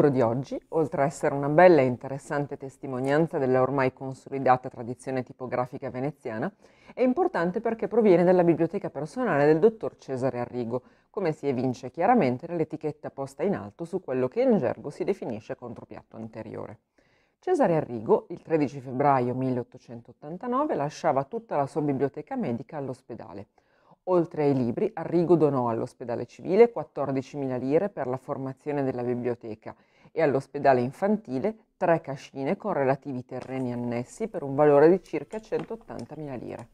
libro di oggi, oltre a essere una bella e interessante testimonianza della ormai consolidata tradizione tipografica veneziana, è importante perché proviene dalla biblioteca personale del dottor Cesare Arrigo, come si evince chiaramente dall'etichetta posta in alto su quello che in gergo si definisce contropiatto anteriore. Cesare Arrigo, il 13 febbraio 1889, lasciava tutta la sua biblioteca medica all'ospedale Oltre ai libri, Arrigo donò all'ospedale civile 14.000 lire per la formazione della biblioteca e all'ospedale infantile tre cascine con relativi terreni annessi per un valore di circa 180.000 lire.